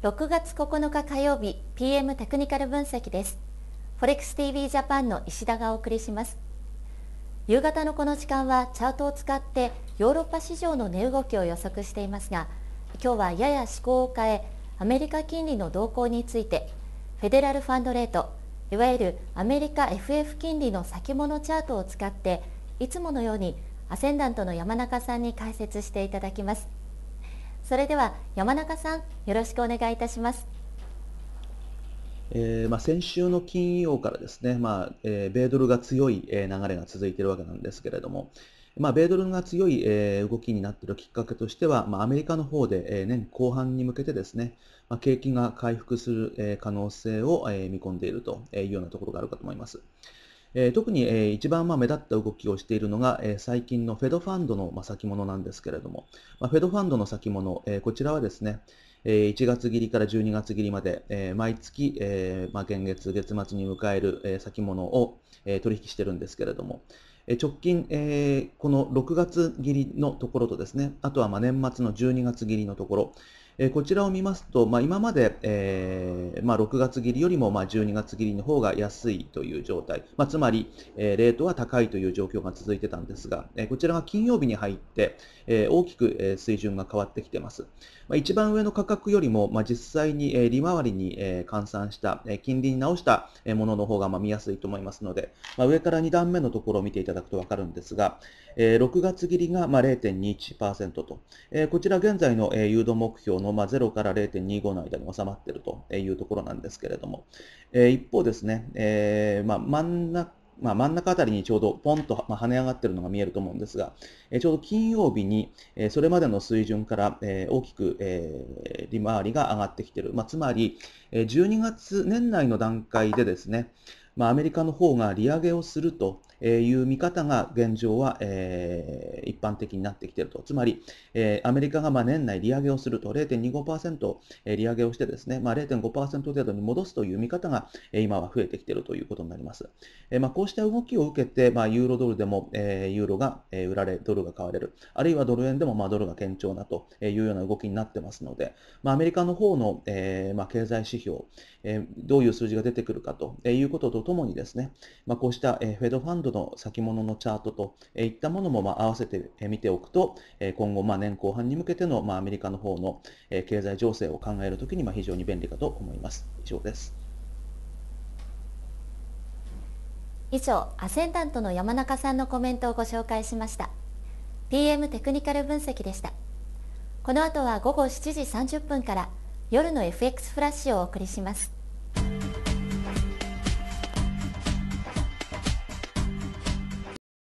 6月9日火曜日 PM テクニカル分析です ForexTV ジャパンの石田がお送りします夕方のこの時間はチャートを使ってヨーロッパ市場の値動きを予測していますが今日はやや思考を変えアメリカ金利の動向についてフェデラルファンドレートいわゆるアメリカ FF 金利の先物チャートを使っていつものようにアセンダントの山中さんに解説していただきますそれでは山中さんよろしくお願いいたします。えーまあ、先週の金曜からですね、まあえー、米ドルが強い、えー、流れが続いているわけなんですけれども、まあ、米ドルが強い、え動きになっているきっかけとしては、まあ、アメリカの方で、え年後半に向けてですね、まあ、景気が回復する、え可能性を、え見込んでいるというようなところがあるかと思います。特に、一番目立った動きをしているのが、最近のフェドファンドの、先物なんですけれども、フェドファンドの先物、こちらはですね、1月切りから12月切りまで、毎月、現月、月末に迎える、先物を、取引してるんですけれども、直近、この6月切りのところとですね、あとは年末の12月切りのところ、こちらを見ますと、まあ、今まで、えー、まあ、6月切りよりも、ま12月切りの方が安いという状態、まあ、つまり、えー、レートは高いという状況が続いてたんですが、えこちらが金曜日に入って、え大きく、え水準が変わってきてます。まあ、番上の価格よりも、ま実際に、え利回りに、え換算した、え金利に直したものの方が、ま見やすいと思いますので、ま上から2段目のところを見ていただくと分かるんですが、え6月切りが、ま0.21%と、えこちら現在の、え誘導目標のも、まあ、0から0.25の間に収まっているというところなんですけれども、え一方ですね、えまあ、真ん中まあ、真ん中あたりにちょうどポンとまあ、跳ね上がっているのが見えると思うんですが、えちょうど金曜日にえそれまでの水準からえ大きくえ利回りが上がってきている、まあ、つまりえ12月年内の段階でですね、まあ、アメリカの方が利上げをするとえいう見方が現状は、え一般的になってきていると。つまり、えアメリカがま年内利上げをすると0.25%利上げをしてですね、まあ、0.5%程度に戻すという見方がえ今は増えてきているということになります。えまあ、こうした動きを受けて、まあ、ユーロドルでも、えユーロが売られ、ドルが買われる、あるいはドル円でも、まあ、ドルが堅調なというような動きになってますので、まあ、アメリカの方の、えー、まあ、経済指標、えー、どういう数字が出てくるかということとともにですね、まあ、こうした、えー、フェドファンド度の先物のチャートといったものもまあ合わせて見ておくと、今後ま年後半に向けてのまあアメリカの方の経済情勢を考えるときにまあ非常に便利かと思います。以上です。以上、アセンダントの山中さんのコメントをご紹介しました。PM テクニカル分析でした。この後は午後7時30分から夜の FX フラッシュをお送りします。